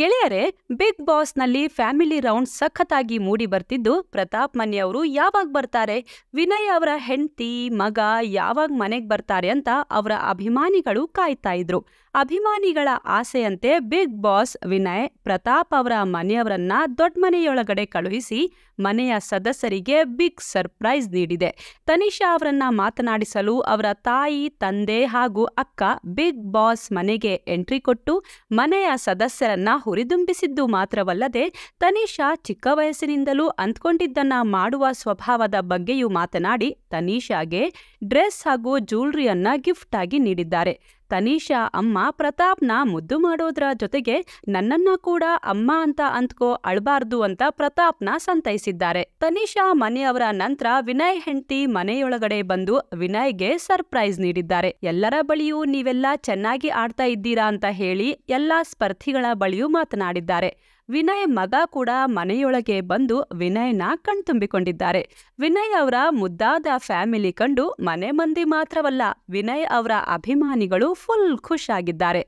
ಗೆಳೆಯರೆ ಬಿಗ್ ನಲ್ಲಿ family round ಸಖತ್ತಾಗಿ ಮೂಡಿ ಬರ್ತಿದ್ದು ಪ್ರತಾಪ್ ಮನಿ ಅವರು ಯಾವಾಗ ಬರ್ತಾರೆ ವಿನಯ್ ಅವರ ಹೆಂಡತಿ ಮಗ ಯಾವಾಗ ಮನೆಗೆ ಬರ್ತಾರೆ ಅಂತ ಅವರ ಅಭಿಮಾನಿಗಳು ಕಾಯ್ತಾ ಇದ್ರು ಅಭಿಮಾನಿಗಳ ಆಸೆಯಂತೆ ಬಿಗ್ ಬಾಸ್ ವಿನಯ್ ಪ್ರತಾಪ್ ಅವರ ಮನೆಯವರನ್ನ ದೊಡ್ಡ ಮನೆಯೊಳಗಡೆ ಕಳುಹಿಸಿ ಮನೆಯ ಸದಸ್ಯರಿಗೆ ಬಿಗ್ ಸರ್ಪ್ರೈಸ್ ನೀಡಿದೆ ತನಿಷಾ ಅವರನ್ನ ಮಾತನಾಡಿಸಲು ಅವರ ತಾಯಿ ತಂದೆ ಹಾಗೂ ಅಕ್ಕ ಬಿಗ್ ಬಾಸ್ ಮನೆಗೆ ಎಂಟ್ರಿ ಕೊಟ್ಟು ಮನೆಯ ಸದಸ್ಯರನ್ನ ಹುರಿದುಂಬಿಸಿದ್ದು ಮಾತ್ರವಲ್ಲದೆ ತನೀಷಾ ಚಿಕ್ಕ ವಯಸ್ಸಿನಿಂದಲೂ ಅಂದ್ಕೊಂಡಿದ್ದನ್ನ ಮಾಡುವ ಸ್ವಭಾವದ ಬಗ್ಗೆಯೂ ಮಾತನಾಡಿ ತನೀಷಾಗೆ ಡ್ರೆಸ್ ಹಾಗೂ ಜ್ಯೂಲ್ರಿಯನ್ನ ಗಿಫ್ಟ್ ಆಗಿ ನೀಡಿದ್ದಾರೆ ತನೀಷಾ ಅಮ್ಮ ಪ್ರತಾಪ್ನ ಮುದ್ದು ಮಾಡೋದ್ರ ಜೊತೆಗೆ ನನ್ನನ್ನ ಕೂಡ ಅಮ್ಮ ಅಂತ ಅಂತ್ಕೋ ಅಳ್ಬಾರ್ದು ಅಂತ ಪ್ರತಾಪ್ನ ಸಂತೈಸಿದ್ದಾರೆ ತನಿಷಾ ಮನೆಯವರ ನಂತರ ವಿನಯ್ ಹೆಂಡತಿ ಮನೆಯೊಳಗಡೆ ಬಂದು ವಿನಯ್ಗೆ ಸರ್ಪ್ರೈಸ್ ನೀಡಿದ್ದಾರೆ ಎಲ್ಲರ ಬಳಿಯೂ ನೀವೆಲ್ಲ ಚೆನ್ನಾಗಿ ಆಡ್ತಾ ಇದ್ದೀರಾ ಅಂತ ಹೇಳಿ ಎಲ್ಲಾ ಸ್ಪರ್ಧಿಗಳ ಬಳಿಯೂ ಮಾತನಾಡಿದ್ದಾರೆ ವಿನಯ್ ಮಗ ಕೂಡ ಮನೆಯೊಳಗೆ ಬಂದು ವಿನಯ್ನ ಕಣ್ತುಂಬಿಕೊಂಡಿದ್ದಾರೆ ವಿನಯ್ ಅವರ ಮುದ್ದಾದ ಫ್ಯಾಮಿಲಿ ಕಂಡು ಮನೆ ಮಂದಿ ಮಾತ್ರವಲ್ಲ ವಿನಯ್ ಅವರ ಅಭಿಮಾನಿಗಳು ಫುಲ್ ಆಗಿದ್ದಾರೆ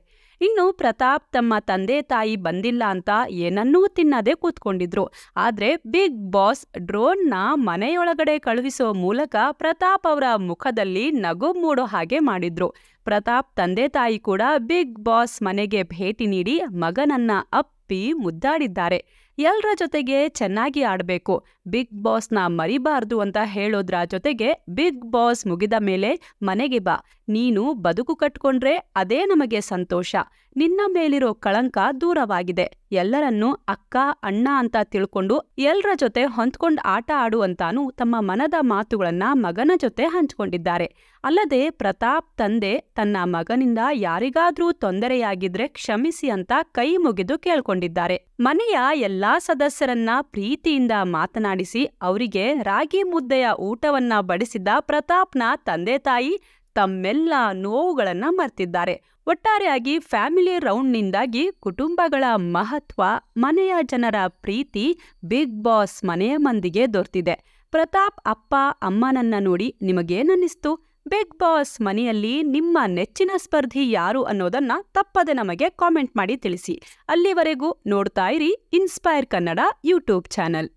ಇನ್ನು ಪ್ರತಾಪ್ ತಮ್ಮ ತಂದೆ ತಾಯಿ ಬಂದಿಲ್ಲ ಅಂತ ಏನನ್ನೂ ತಿನ್ನದೇ ಕೂತ್ಕೊಂಡಿದ್ರು ಆದರೆ ಬಿಗ್ ಬಾಸ್ ಡ್ರೋನ್ನ ಮನೆಯೊಳಗಡೆ ಕಳುಹಿಸೋ ಮೂಲಕ ಪ್ರತಾಪ್ ಅವರ ಮುಖದಲ್ಲಿ ನಗು ಮೂಡೋ ಹಾಗೆ ಮಾಡಿದ್ರು ಪ್ರತಾಪ್ ತಂದೆ ತಾಯಿ ಕೂಡ ಬಿಗ್ ಬಾಸ್ ಮನೆಗೆ ಭೇಟಿ ನೀಡಿ ಮಗನನ್ನ ಅಪ್ಪಿ ಮುದ್ದಾಡಿದ್ದಾರೆ ಎಲ್ಲರ ಜೊತೆಗೆ ಚೆನ್ನಾಗಿ ಆಡಬೇಕು ಬಿಗ್ ಬಾಸ್ನ ಮರಿಬಾರ್ದು ಅಂತ ಹೇಳೋದ್ರ ಜೊತೆಗೆ ಬಿಗ್ ಬಾಸ್ ಮುಗಿದ ಮೇಲೆ ಮನೆಗೆ ಬಾ ನೀನು ಬದುಕು ಕಟ್ಕೊಂಡ್ರೆ ಅದೇ ನಮಗೆ ಸಂತೋಷ ನಿನ್ನ ಮೇಲಿರೋ ಕಳಂಕ ದೂರವಾಗಿದೆ ಎಲ್ಲರನ್ನೂ ಅಕ್ಕ ಅಣ್ಣ ಅಂತ ತಿಳ್ಕೊಂಡು ಎಲ್ರ ಜೊತೆ ಹೊಂದ್ಕೊಂಡ್ ಆಟ ಆಡುವಂತಾನು ತಮ್ಮ ಮನದ ಮಾತುಗಳನ್ನ ಮಗನ ಜೊತೆ ಹಂಚಿಕೊಂಡಿದ್ದಾರೆ ಅಲ್ಲದೆ ಪ್ರತಾಪ್ ತಂದೆ ತನ್ನ ಮಗನಿಂದ ಯಾರಿಗಾದ್ರೂ ತೊಂದರೆಯಾಗಿದ್ರೆ ಕ್ಷಮಿಸಿ ಅಂತ ಕೈ ಮುಗಿದು ಕೇಳ್ಕೊಂಡಿದ್ದಾರೆ ಮನೆಯ ಎಲ್ಲಾ ಸದಸ್ಯರನ್ನ ಪ್ರೀತಿಯಿಂದ ಮಾತನಾಡಿಸಿ ಅವರಿಗೆ ರಾಗಿ ಮುದ್ದೆಯ ಊಟವನ್ನ ಬಡಿಸಿದ ಪ್ರತಾಪ್ನ ತಂದೆ ತಾಯಿ ತಮ್ಮೆಲ್ಲ ನೋವುಗಳನ್ನು ಮರ್ತಿದ್ದಾರೆ ಒಟ್ಟಾರೆಯಾಗಿ ಫ್ಯಾಮಿಲಿ ರೌಂಡ್ನಿಂದಾಗಿ ಕುಟುಂಬಗಳ ಮಹತ್ವ ಮನೆಯ ಜನರ ಪ್ರೀತಿ ಬಿಗ್ ಬಾಸ್ ಮನೆಯ ಮಂದಿಗೆ ದೊರೆತಿದೆ ಪ್ರತಾಪ್ ಅಪ್ಪ ಅಮ್ಮನನ್ನ ನೋಡಿ ನಿಮಗೇನನ್ನಿಸ್ತು ಬಿಗ್ ಬಾಸ್ ಮನೆಯಲ್ಲಿ ನಿಮ್ಮ ನೆಚ್ಚಿನ ಸ್ಪರ್ಧಿ ಯಾರು ಅನ್ನೋದನ್ನ ತಪ್ಪದೆ ನಮಗೆ ಕಾಮೆಂಟ್ ಮಾಡಿ ತಿಳಿಸಿ ಅಲ್ಲಿವರೆಗೂ ನೋಡ್ತಾ ಇರಿ ಇನ್ಸ್ಪೈರ್ ಕನ್ನಡ ಯೂಟ್ಯೂಬ್ ಚಾನೆಲ್